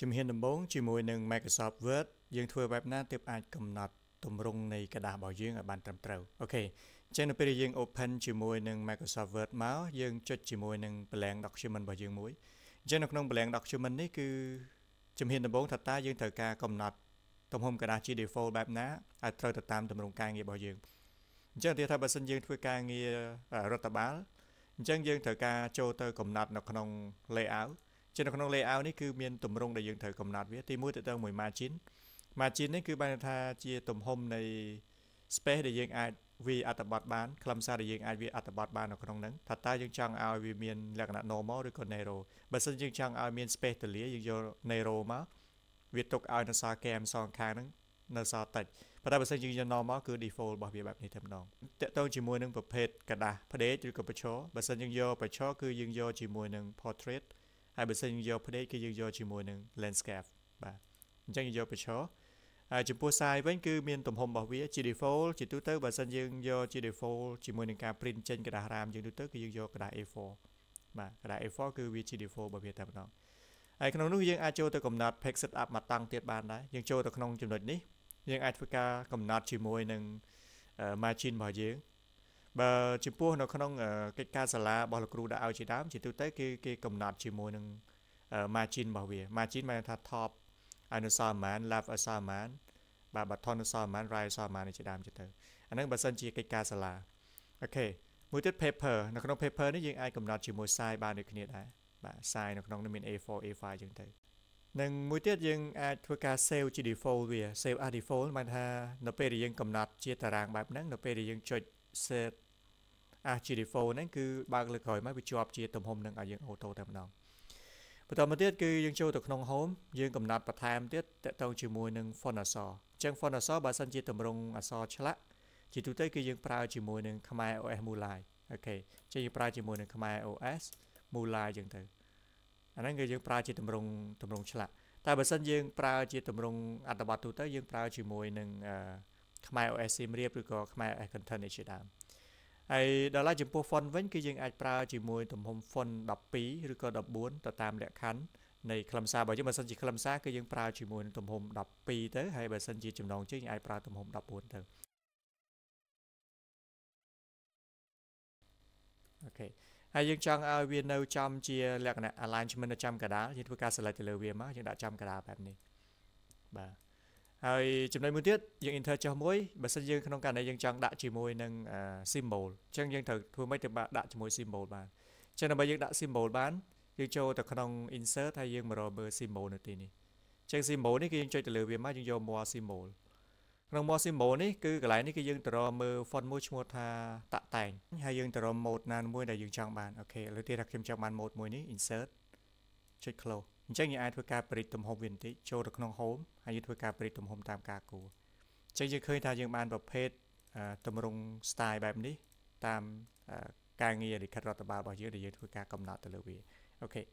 ជំហានដំបូងជាមួយនឹង Microsoft Word យើងធ្វើបែបណាទើបអាចកំណត់ទម្រង់នៃกระดาษរបស់យើងឲ្យបានត្រឹមត្រូវអូខេអញ្ចឹងនៅពេលដែលយើង open ជាមួយនឹង Microsoft Word មកយើងចុចជាមួយនឹង blank document របស់យើងមួយអញ្ចឹងនៅក្នុង blank document នេះគឺជំហានដំបូងថាតើយើងត្រូវការកំណត់ទំហំกระดาษជា default បែបណាឲ្យត្រូវទៅតាមទម្រង់ការងាររបស់យើងអញ្ចឹងនិយាយថាបើសិនយើងធ្វើការងាររដ្ឋបាលអញ្ចឹងយើងត្រូវការចូលទៅកំណត់នៅក្នុង layout ជានៅក្នុង layout នេះគឺមានទម្រង់ដែលយើងត្រូវកំណត់វាទី1ទៅទៅមួយ margin margin នេះគឺបានថាជាទំហំនៃ space ដែលយើងអាចវាអត្ថបទបានខ្លឹមសារដែលយើងអាចវាអត្ថបទបាននៅក្នុងហ្នឹងថាតើយើងចង់ឲ្យវាមានលក្ខណៈ normal ឬក៏ narrow បើសិនយើងចង់ឲ្យមាន space ទលាយើងយក narrow មកវាទុកឲ្យនៅសល់កែមសងខាងហ្នឹងនៅសល់តិចប៉ុន្តែបើសិនយើងយក normal គឺ default របស់វាបែបនេះតែម្ដងតកតងជាមួយនឹងប្រភេទกระดาษផ្ដេកឬក៏បិឈរបើសិនយើងយកបិឈរគឺយើងយកជាមួយនឹង portrait ហើយបើសិនយើងយក plate គឺយើងយកជាមួយនឹង landscape បាទអញ្ចឹងយើងយកបញ្ឈរហើយចំពោះ size វិញគឺមានទំហំរបស់វាជា default ជាទូទៅបើសិនយើងយកជា default ជាមួយនឹងការ print ចេញក្រដាសរាមយើងទូទៅគឺយើងយកក្រដាស A4 បាទក្រដាស A4 គឺវាជា default របស់វាតែម្ដងហើយក្នុងនោះយើងអាចចូលទៅកំណត់ page setup មកតាំងទៀតបានដែរយើងចូលទៅក្នុងចំណុចនេះយើងអាចធ្វើការកំណត់ជាមួយនឹង margin របស់យើងបើចំពោះនៅក្នុងកិច្ចការសាលារបស់លោកគ្រូដាក់ឲ្យជាដើមជាទូទៅគេគេកំណត់ជាមួយនឹង margin របស់វា margin មានថា top អនុសារមាន left អនុសារមានបាទបាត់ ton អនុសារមាន right អនុសារមានជាដើមជាទៅអាហ្នឹងបើសិនជាកិច្ចការសាលាអូខេមួយទៀត paper នៅក្នុង paper នេះយើងអាចកំណត់ជាមួយ size បានដូចគ្នាដែរបាទ size នៅក្នុងនេះមាន A4 A5 អញ្ចឹងទៅនិងមួយទៀតយើងអាចធ្វើការ save ជា default វា save as default បានថានៅពេលដែលយើងកំណត់ជាតារាងបែបហ្នឹងនៅពេលដែលយើងចុច set as ជា default ហ្នឹងគឺបើកលើក្រោយមកវាជាប់ជាទំហំនឹងឲ្យយើង auto តែម្ដងបន្តមកទៀតគឺយើងចូលទៅក្នុង home យើងកំណត់បន្ថែមទៀតតកតងជាមួយនឹង font អក្សរអញ្ចឹង font អក្សរបើសិនជាតម្រង់អក្សរឆ្លាក់ជាទូទៅ គឺយើងប្រើជាមួយនឹងខ្មែរ OS Moonlight អូខេអញ្ចឹងយើងប្រើជាមួយនឹងខ្មែរ OS Moonlight អញ្ចឹងទៅអាហ្នឹងគឺយើងប្រើជាតម្រងតម្រងឆ្លាក់តែបើសិនយើងប្រើជាតម្រងអត្ថបទទូទៅយើងប្រើជាមួយនឹងខ្មែរ OS Sim រៀបឬក៏ខ្មែរ OS Content នេះជាដើមហើយដល់ឡាចំពោះ font វិញគឺយើងអាចប្រើជាមួយទំហំ font 12ឬក៏14ទៅតាមលក្ខខណ្ឌនៃខ្លឹមសារបើយើងបើសិនជាខ្លឹមសារគឺយើងប្រើជាមួយនឹងទំហំ12ទៅហើយបើសិនជាចំណងជើងអាចប្រើទំហំ14ទៅអូខេហើយយើងចង់ឲ្យវានៅចំជាលក្ខណៈ alignment នៅចំកដាលយើងធ្វើការ select ទៅលើវាមកយើងដាក់ចំកដាលបែបនេះបាទហើយចំណុចមួយទៀតយើង enter ចុះមួយបើសិនយើងក្នុងករណីយើងចង់ដាក់ជាមួយនឹង symbol អញ្ចឹងយើងត្រូវធ្វើម៉េចទៅដាក់ជាមួយ symbol បានអញ្ចឹងដើម្បីយើងដាក់ symbol បានយើងចូលទៅក្នុង insert ហើយយើងមករកមើល symbol នៅទីនេះអញ្ចឹង symbol នេះគឺយើងចុចទៅលើវាមកយើងយកមក symbol ក្នុង mod symbol នេះគឺកន្លែងនេះគឺយើងទៅរកមើល font មួយឈ្មោះថាតាក់តែងហើយយើងទៅរក mode ណាមួយដែលយើងចង់បានអូខេលើទីថាខ្ញុំចង់បាន mode មួយនេះ insert ចុច close អញ្ចឹងយើងអាចធ្វើការប្រិចទំហំវាបន្តិចចូលទៅក្នុង home ហើយយើងធ្វើការប្រិចទំហំតាមការគួរអញ្ចឹងយើងឃើញថាយើងបានប្រភេទតម្រង់ style បែបនេះតាមការងារលិខិតរដ្ឋបាលរបស់យើងដែលយើងធ្វើការកំណត់ទៅលើវាអូខេ